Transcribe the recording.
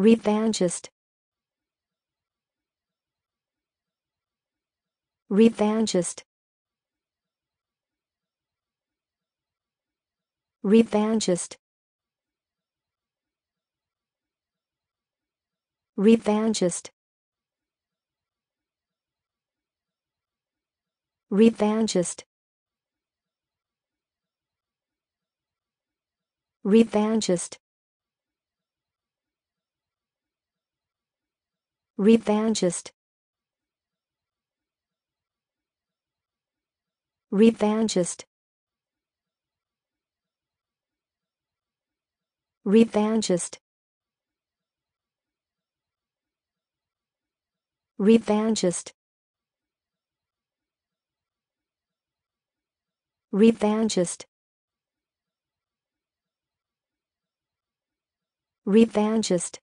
Revanchist Revanchist Revanchist Revanchist Revanchist Revanchist Revanchist Revanchist Revanchist Revanchist Revanchist Revanchist